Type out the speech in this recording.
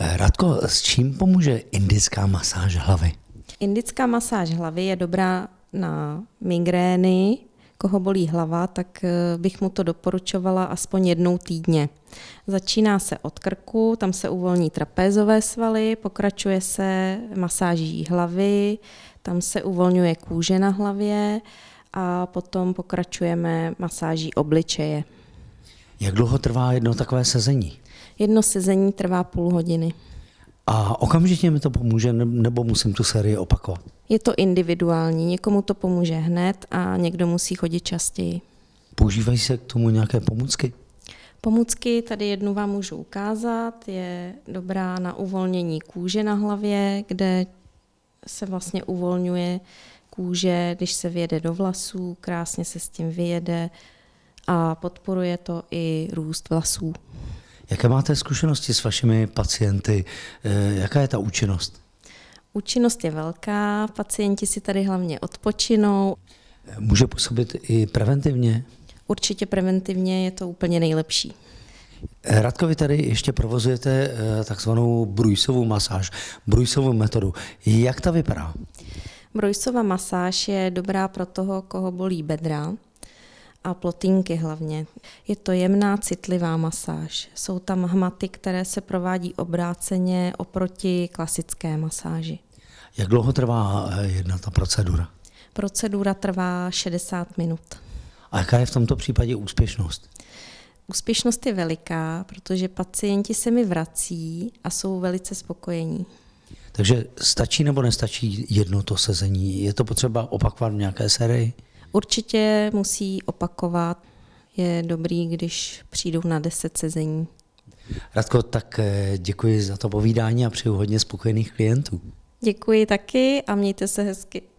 Radko, s čím pomůže indická masáž hlavy? Indická masáž hlavy je dobrá na migrény, koho bolí hlava, tak eh, bych mu to doporučovala aspoň jednou týdně. Začíná se od krku, tam se uvolní trapézové svaly, pokračuje se masáží hlavy, tam se uvolňuje kůže na hlavě a potom pokračujeme masáží obličeje. Jak dlouho trvá jedno takové sezení? Jedno sezení trvá půl hodiny. A okamžitě mi to pomůže, nebo musím tu sérii opakovat? Je to individuální, někomu to pomůže hned a někdo musí chodit častěji. Používají se k tomu nějaké pomůcky? Pomůcky, tady jednu vám můžu ukázat, je dobrá na uvolnění kůže na hlavě, kde se vlastně uvolňuje kůže, když se vyjede do vlasů, krásně se s tím vyjede a podporuje to i růst vlasů. Jaké máte zkušenosti s vašimi pacienty? Eh, jaká je ta účinnost? Účinnost je velká, pacienti si tady hlavně odpočinou. Eh, může působit i preventivně? Určitě preventivně je to úplně nejlepší. Eh, Radko, vy tady ještě provozujete takzvanou brujsovou masáž, brujsovou metodu. Jak ta vypadá? Brujsová masáž je dobrá pro toho, koho bolí bedra, a plotínky hlavně. Je to jemná, citlivá masáž. Jsou tam hmaty, které se provádí obráceně oproti klasické masáži. Jak dlouho trvá eh, jedna ta procedura? Procedura trvá 60 minut. A jaká je v tomto případě úspěšnost? Úspěšnost je veliká, protože pacienti se mi vrací a jsou velice spokojení. Takže stačí nebo nestačí jedno to sezení? Je to potřeba opakovat v nějaké sérii? Určitě musí opakovat. Je dobrý, když přijdou na deset sezení. Radko, tak eh, děkuji za to povídání a přeju hodně spokojených klientů. Děkuji taky a mějte se hezky.